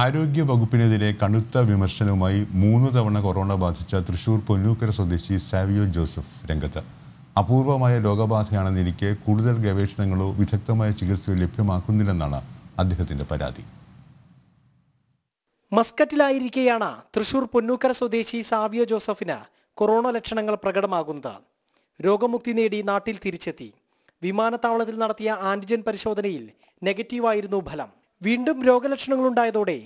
ആരോഗ്യ വകുപ്പിനെതിരെ കടുത്ത വിമർശനവുമായി മൂന്ന് തവണ കൊറോണ ബാധിച്ച തൃശൂർ പൊന്നൂക്കര സ്വദേശി സാവിയോ ജോസഫ് രംഗത്ത് അപൂർവമായ രോഗബാധയാണെന്നിരിക്കെ കൂടുതൽ ഗവേഷണങ്ങളോ വിദഗ്ധമായ ചികിത്സയോ ലഭ്യമാക്കുന്നില്ലെന്നാണ് അദ്ദേഹത്തിന്റെ പരാതി മസ്കറ്റിലായിരിക്കെയാണ് തൃശൂർ പൊന്നൂക്കര സ്വദേശി സാവിയോ ജോസഫിന് കൊറോണ ലക്ഷണങ്ങൾ പ്രകടമാകുന്നത് രോഗമുക്തി നേടി നാട്ടിൽ തിരിച്ചെത്തി വിമാനത്താവളത്തിൽ നടത്തിയ ആന്റിജൻ പരിശോധനയിൽ നെഗറ്റീവായിരുന്നു ഫലം വീണ്ടും രോഗലക്ഷണങ്ങൾ ഉണ്ടായതോടെ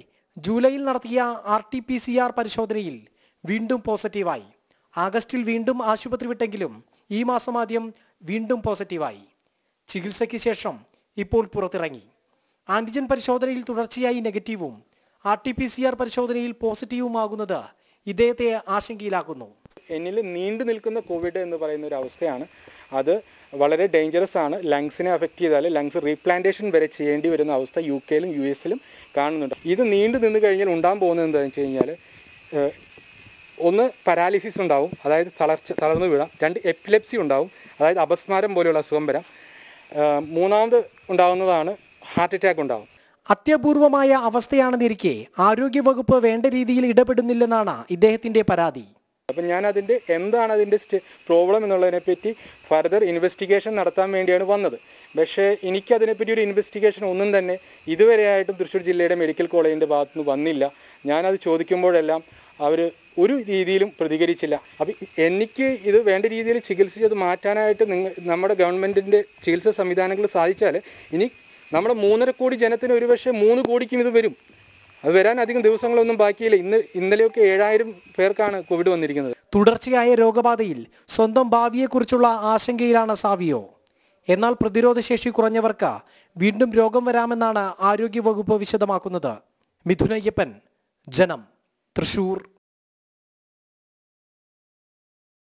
ജൂലൈയിൽ നടത്തിയ R T P C R പരിശോധനയിൽ വീണ്ടും പോസിറ്റീവായി ആഗസ്റ്റിൽ വീണ്ടും ആശുപത്രി വിട്ടെങ്കിലും ഈ മാസം ആദ്യം വീണ്ടും പോസിറ്റീവായി ചികിത്സയ്ക്ക് ശേഷം ഇപ്പോൾ പുറത്തിറങ്ങി ആന്റിജൻ പരിശോധനയിൽ തുടർച്ചയായി നെഗറ്റീവും R T P C R പരിശോധനയിൽ പോസിറ്റീവുമാകുന്നത് ഇദ്ദേഹത്തെ ആശങ്കയിലാക്കുന്നു എന്നിൽ നീണ്ടു നിൽക്കുന്ന കോവിഡ് എന്ന് പറയുന്ന ഒരു അവസ്ഥയാണ് അത് വളരെ ഡേഞ്ചറസ് ആണ് ലങ്സിനെ അഫക്റ്റ് ചെയ്താൽ ലങ്സ് റീപ്ലാന്റേഷൻ വരെ ചെയ്യേണ്ടി വരുന്ന അവസ്ഥ യു കെയിലും യു എസിലും കാണുന്നുണ്ട് ഇത് നീണ്ടു നിന്ന് കഴിഞ്ഞാൽ ഉണ്ടാകാൻ പോകുന്നത് എന്താണെന്ന് വെച്ച് കഴിഞ്ഞാൽ ഒന്ന് പരാലിസിസ് ഉണ്ടാവും അതായത് തളർച്ച തളർന്നു വീഴാം രണ്ട് എപ്പിലെപ്സി ഉണ്ടാവും അതായത് അപസ്മാരം പോലെയുള്ള അസുഖം വരാം മൂന്നാമത് ഉണ്ടാകുന്നതാണ് ഹാർട്ട് അറ്റാക്ക് ഉണ്ടാകും അത്യപൂർവമായ അവസ്ഥയാണെന്നിരിക്കെ ആരോഗ്യവകുപ്പ് വേണ്ട രീതിയിൽ ഇടപെടുന്നില്ലെന്നാണ് ഇദ്ദേഹത്തിന്റെ പരാതി അപ്പം ഞാൻ അതിൻ്റെ എന്താണ് അതിൻ്റെ പ്രോബ്ലം എന്നുള്ളതിനെപ്പറ്റി ഫർദർ ഇൻവെസ്റ്റിഗേഷൻ നടത്താൻ വേണ്ടിയാണ് വന്നത് പക്ഷേ എനിക്കതിനെപ്പറ്റി ഒരു ഇൻവെസ്റ്റിഗേഷൻ ഒന്നും തന്നെ ഇതുവരെയായിട്ടും തൃശ്ശൂർ ജില്ലയുടെ മെഡിക്കൽ കോളേജിൻ്റെ ഭാഗത്തുനിന്ന് വന്നില്ല ഞാനത് ചോദിക്കുമ്പോഴെല്ലാം അവർ ഒരു രീതിയിലും പ്രതികരിച്ചില്ല അപ്പം എനിക്ക് ഇത് വേണ്ട രീതിയിൽ ചികിത്സിച്ചത് മാറ്റാനായിട്ട് നിങ്ങൾ നമ്മുടെ ഗവൺമെൻറ്റിൻ്റെ ചികിത്സാ സംവിധാനങ്ങൾ സാധിച്ചാൽ ഇനി നമ്മുടെ മൂന്നര കോടി ജനത്തിന് ഒരുപക്ഷെ മൂന്ന് കോടിക്കും ഇത് വരും അത് വരാൻ അധികം ദിവസങ്ങളൊന്നും ബാക്കിയില്ല ഇന്ന് ഇന്നലെയൊക്കെ ഏഴായിരം പേർക്കാണ് കോവിഡ് വന്നിരിക്കുന്നത് തുടർച്ചയായ രോഗബാധയിൽ സ്വന്തം ഭാവിയെക്കുറിച്ചുള്ള ആശങ്കയിലാണ് സാവിയോ എന്നാൽ പ്രതിരോധശേഷി കുറഞ്ഞവർക്ക് വീണ്ടും രോഗം വരാമെന്നാണ് ആരോഗ്യവകുപ്പ് വിശദമാക്കുന്നത് മിഥുനയ്യപ്പൻ ജനം തൃശൂർ